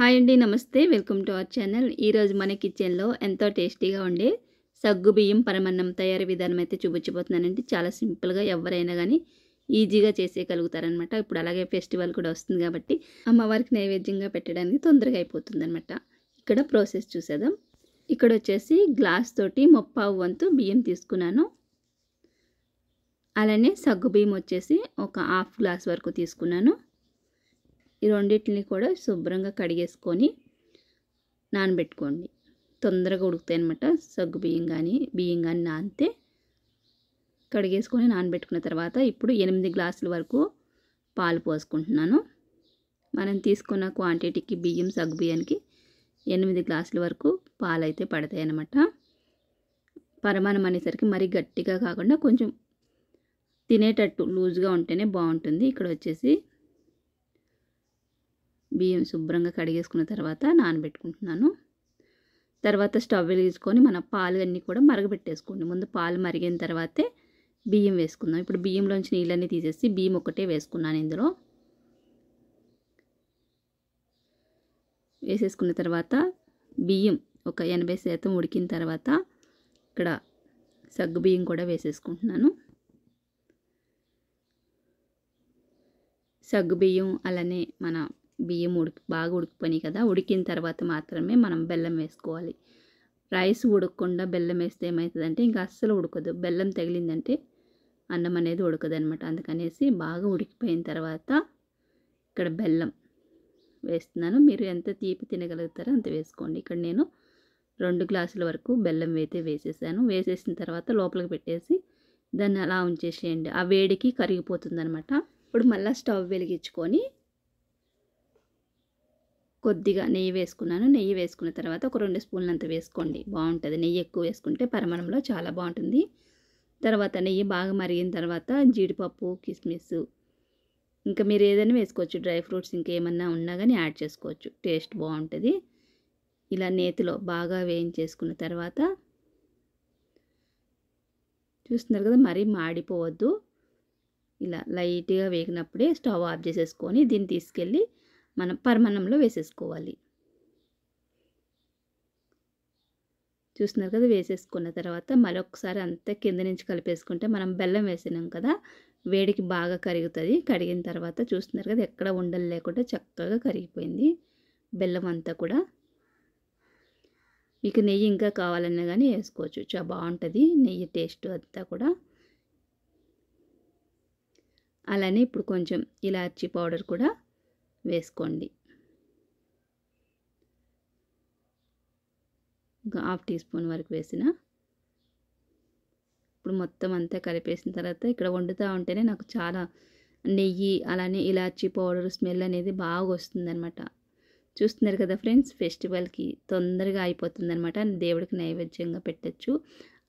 hi అండి నమస్తే welcome to our channel ఈరోజు మన కిచెన్లో ఎంతో టేస్టీగా ఉండే సగ్గు బియ్యం పరమన్నం తయారీ విధానం అయితే చూపించబోతున్నానండి చాలా సింపుల్గా ఎవరైనా కానీ ఈజీగా చేసేయగలుగుతారనమాట ఇప్పుడు అలాగే ఫెస్టివల్ కూడా వస్తుంది కాబట్టి అమ్మవారికి నైవేద్యంగా పెట్టడానికి తొందరగా అయిపోతుందనమాట ఇక్కడ ప్రాసెస్ చూసేద్దాం ఇక్కడ వచ్చేసి గ్లాస్ తోటి ముప్పావు వంతు బియ్యం తీసుకున్నాను అలానే సగ్గు బియ్యం వచ్చేసి ఒక హాఫ్ గ్లాస్ వరకు తీసుకున్నాను ఈ రెండింటిని కూడా శుభ్రంగా కడిగేసుకొని నానబెట్టుకోండి తొందరగా ఉడుకుతాయి అనమాట సగ్గు బియ్యం కానీ బియ్యం కానీ నానితే కడిగేసుకొని నానబెట్టుకున్న తర్వాత ఇప్పుడు ఎనిమిది గ్లాసుల వరకు పాలు పోసుకుంటున్నాను మనం తీసుకున్న క్వాంటిటీకి బియ్యం సగ్గు బియ్యానికి ఎనిమిది గ్లాసుల వరకు పాలు అయితే పడతాయి అన్నమాట పరమాణం అనేసరికి మరీ గట్టిగా కాకుండా కొంచెం తినేటట్టు లూజ్గా ఉంటేనే బాగుంటుంది ఇక్కడ వచ్చేసి బియ్యం శుభ్రంగా కడిగేసుకున్న తర్వాత నానబెట్టుకుంటున్నాను తర్వాత స్టవ్ వెలిగించుకొని మన పాలు అన్నీ కూడా మరగబెట్టేసుకోండి ముందు పాలు మరిగిన తర్వాతే బియ్యం వేసుకుందాం ఇప్పుడు బియ్యంలోంచి నీళ్ళన్నీ తీసేసి బియ్యం ఒకటే వేసుకున్నాను ఇందులో వేసేసుకున్న తర్వాత బియ్యం ఒక ఎనభై శాతం ఉడికిన తర్వాత ఇక్కడ సగ్గు బియ్యం కూడా వేసేసుకుంటున్నాను సగ్గు బియ్యం అలానే మన బియ్యం ఉడికి బాగా ఉడికిపోయినాయి కదా ఉడికిన తర్వాత మాత్రమే మనం బెల్లం వేసుకోవాలి రైస్ ఉడకకుండా బెల్లం వేస్తే ఏమవుతుందంటే ఇంకా అస్సలు ఉడకదు బెల్లం తగిలిందంటే అన్నం అనేది ఉడకదు అనమాట అందుకనేసి బాగా ఉడికిపోయిన తర్వాత ఇక్కడ బెల్లం వేస్తున్నాను మీరు ఎంత తీపి తినగలుగుతారో అంత వేసుకోండి ఇక్కడ నేను రెండు గ్లాసుల వరకు బెల్లం అయితే వేసేసాను వేసేసిన తర్వాత లోపలికి పెట్టేసి దాన్ని అలా ఉంచేసేయండి ఆ వేడికి కరిగిపోతుంది అనమాట ఇప్పుడు మళ్ళీ స్టవ్ వెలిగించుకొని కొద్దిగా నెయ్యి వేసుకున్నాను నెయ్యి వేసుకున్న తర్వాత ఒక రెండు స్పూన్లంత వేసుకోండి బాగుంటుంది నెయ్యి ఎక్కువ వేసుకుంటే పరమాణంలో చాలా బాగుంటుంది తర్వాత నెయ్యి బాగా మరిగిన తర్వాత జీడిపప్పు కిస్మిస్ ఇంకా మీరు ఏదైనా వేసుకోవచ్చు డ్రై ఫ్రూట్స్ ఇంకేమన్నా ఉన్నా కానీ యాడ్ చేసుకోవచ్చు టేస్ట్ బాగుంటుంది ఇలా నేతిలో బాగా వేయించేసుకున్న తర్వాత చూస్తున్నారు కదా మరీ మాడిపోవద్దు ఇలా లైట్గా వేగినప్పుడే స్టవ్ ఆఫ్ చేసేసుకొని దీన్ని తీసుకెళ్ళి మనం పరిమాణంలో వేసేసుకోవాలి చూస్తున్నారు కదా వేసేసుకున్న తర్వాత మరొకసారి అంతా కింద నుంచి కలిపేసుకుంటే మనం బెల్లం వేసినాం కదా వేడికి బాగా కరుగుతుంది కరిగిన తర్వాత చూస్తున్నారు కదా ఎక్కడ ఉండలు లేకుండా చక్కగా కరిగిపోయింది బెల్లం అంతా కూడా మీకు నెయ్యి ఇంకా కావాలన్నా కానీ వేసుకోవచ్చు చాలా బాగుంటుంది నెయ్యి టేస్ట్ అంతా కూడా అలానే ఇప్పుడు కొంచెం ఇలాచి పౌడర్ కూడా వేసుకోండి ఇంకా హాఫ్ టీ స్పూన్ వరకు వేసిన ఇప్పుడు మొత్తం అంతా కలిపేసిన తర్వాత ఇక్కడ వండుతూ ఉంటేనే నాకు చాలా నెయ్యి అలానే ఇలాచీ పౌడర్ స్మెల్ అనేది బాగా వస్తుందన్నమాట చూస్తున్నారు కదా ఫ్రెండ్స్ ఫెస్టివల్కి తొందరగా అయిపోతుందన్నమాట దేవుడికి నైవేద్యంగా పెట్టచ్చు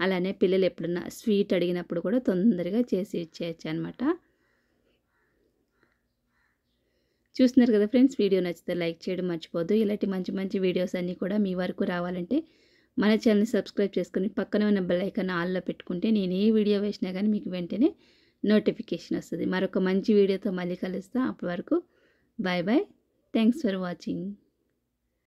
అలానే పిల్లలు ఎప్పుడన్నా స్వీట్ అడిగినప్పుడు కూడా తొందరగా చేసి ఇచ్చేయచ్చు అనమాట చూస్తున్నారు కదా ఫ్రెండ్స్ వీడియో నచ్చితే లైక్ చేయడం మర్చిపోద్దు ఇలాంటి మంచి మంచి వీడియోస్ అన్నీ కూడా మీ వరకు రావాలంటే మన ఛానల్ని సబ్స్క్రైబ్ చేసుకుని పక్కనే ఉన్న బెల్లైకన్ ఆల్లో పెట్టుకుంటే నేను ఏ వీడియో వేసినా కానీ మీకు వెంటనే నోటిఫికేషన్ వస్తుంది మరొక మంచి వీడియోతో మళ్ళీ కలుస్తాను అప్పటి వరకు bye bye thanks for watching